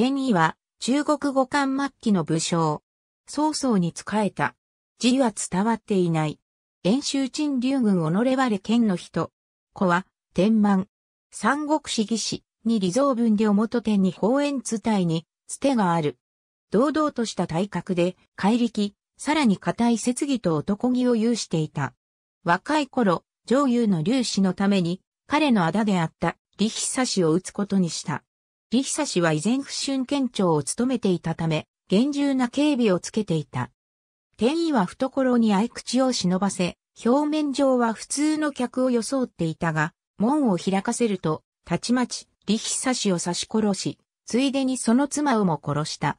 天意は中国語漢末期の武将。曹操に仕えた。字は伝わっていない。遠州陳竜軍己我剣の人。子は天満。三国志義士に理想文で表天に方円伝いに、つてがある。堂々とした体格で、怪力、さらに固い設義と男気を有していた。若い頃、上優の粒氏のために、彼の仇であった、力差しを打つことにした。李久氏は依然不春県庁を務めていたため、厳重な警備をつけていた。天衣は懐に合い口を忍ばせ、表面上は普通の客を装っていたが、門を開かせると、たちまち、李久氏を刺し殺し、ついでにその妻をも殺した。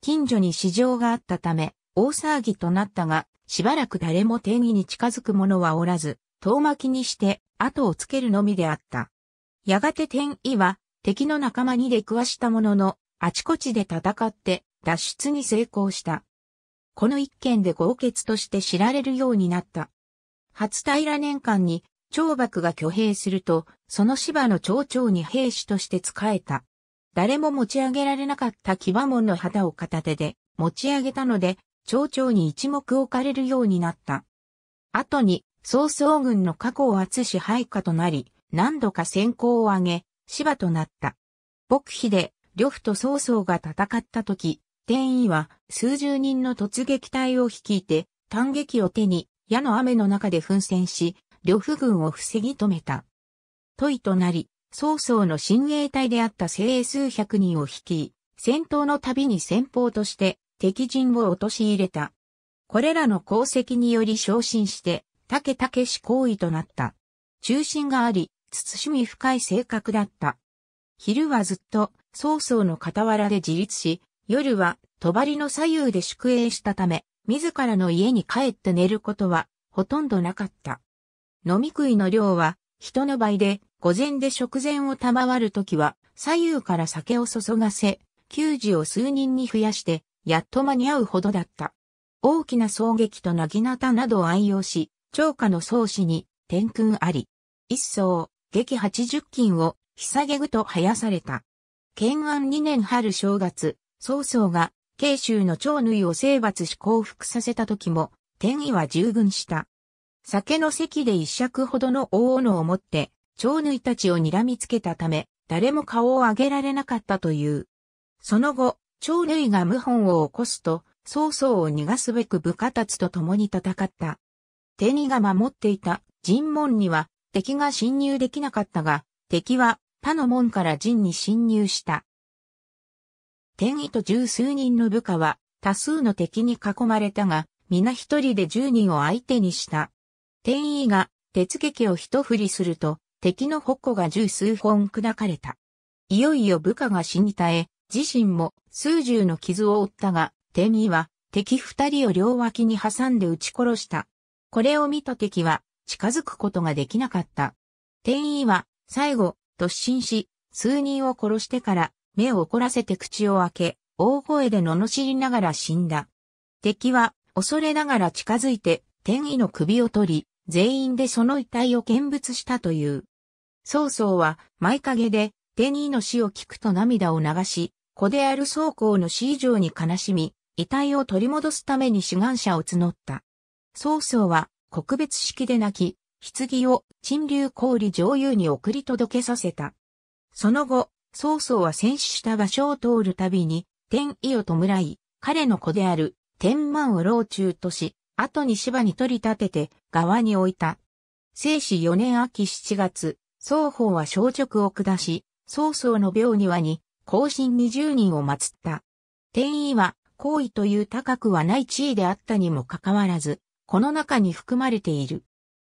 近所に市場があったため、大騒ぎとなったが、しばらく誰も天意に近づく者はおらず、遠巻きにして、後をつけるのみであった。やがて天意は、敵の仲間に出くわしたものの、あちこちで戦って脱出に成功した。この一件で豪傑として知られるようになった。初平年間に長幕が挙兵すると、その芝の町長に兵士として仕えた。誰も持ち上げられなかった騎馬門の旗を片手で持ち上げたので、町長に一目置かれるようになった。後に、曹操軍の過去を厚し配下となり、何度か先行を挙げ、芝となった。牧妃で、呂布と曹操が戦った時、天意は数十人の突撃隊を率いて、単撃を手に、矢の雨の中で奮戦し、呂布軍を防ぎ止めた。問いとなり、曹操の親衛隊であった精鋭数百人を率い、戦闘の度に先方として敵陣を陥れた。これらの功績により昇進して、武武し行為となった。中心があり、慎み深い性格だった。昼はずっと曹操の傍らで自立し、夜は帳の左右で宿営したため、自らの家に帰って寝ることはほとんどなかった。飲み食いの量は人の倍で、午前で食前を賜るときは左右から酒を注がせ、給仕を数人に増やして、やっと間に合うほどだった。大きな葬劇となぎなたなどを愛用し、長家の宗師に天君あり。一層、激80金を、ひさげぐと生やされた。建安2年春正月、曹操が、慶州の長縫を征伐し降伏させた時も、天意は従軍した。酒の席で一尺ほどの大斧を持って、長縫たちを睨みつけたため、誰も顔を上げられなかったという。その後、長縫が謀反を起こすと、曹操を逃がすべく部下たちと共に戦った。天意が守っていた尋問には、敵が侵入できなかったが、敵は他の門から陣に侵入した。天意と十数人の部下は多数の敵に囲まれたが、皆一人で十人を相手にした。天意が鉄撃を一振りすると、敵の矛が十数本砕かれた。いよいよ部下が死に絶え、自身も数十の傷を負ったが、天意は敵二人を両脇に挟んで撃ち殺した。これを見た敵は近づくことができなかった。天意は、最後、突進し、数人を殺してから、目を怒らせて口を開け、大声で罵りながら死んだ。敵は、恐れながら近づいて、天意の首を取り、全員でその遺体を見物したという。曹操は、前陰で、天意の死を聞くと涙を流し、子である曹公の死以上に悲しみ、遺体を取り戻すために志願者を募った。曹操は、告別式で泣き、棺を陳流氷上流に送り届けさせた。その後、曹操は戦死した場所を通るたびに、天意を弔い、彼の子である天満を老中とし、後に芝に取り立てて側に置いた。生死4年秋7月、双方は小直を下し、曹操の病庭に後進20人を祀った。天意は、皇位という高くはない地位であったにもかかわらず、この中に含まれている。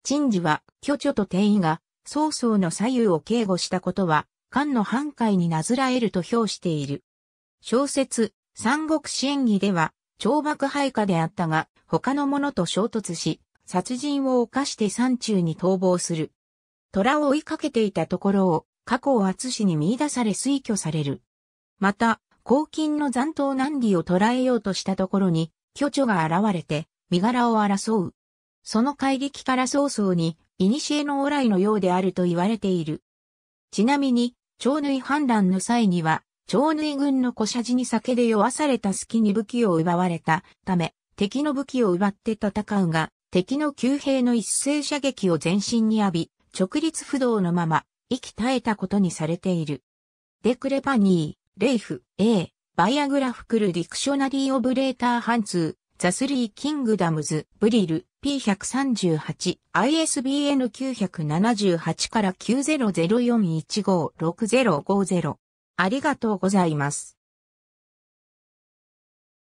陳治は、巨著と定位が、曹操の左右を警護したことは、漢の反壊になずらえると評している。小説、三国志演義では、懲幕配下であったが、他の者と衝突し、殺人を犯して山中に逃亡する。虎を追いかけていたところを、過去を厚氏に見出され推挙される。また、黄金の残党難儀を捕らえようとしたところに、巨著が現れて、身柄を争う。その怪力から早々に、古の往来のようであると言われている。ちなみに、長縫反乱の際には、長縫軍の小社寺に酒で酔わされた隙に武器を奪われたため、敵の武器を奪って戦うが、敵の旧兵の一斉射撃を全身に浴び、直立不動のまま、息絶えたことにされている。デクレパニー、レイフ、A、バイアグラフクルディクショナリーオブレーターハンツザ・スリー・キングダムズ、ブリル、P138、ISBN 978から90041556050。ありがとうございます。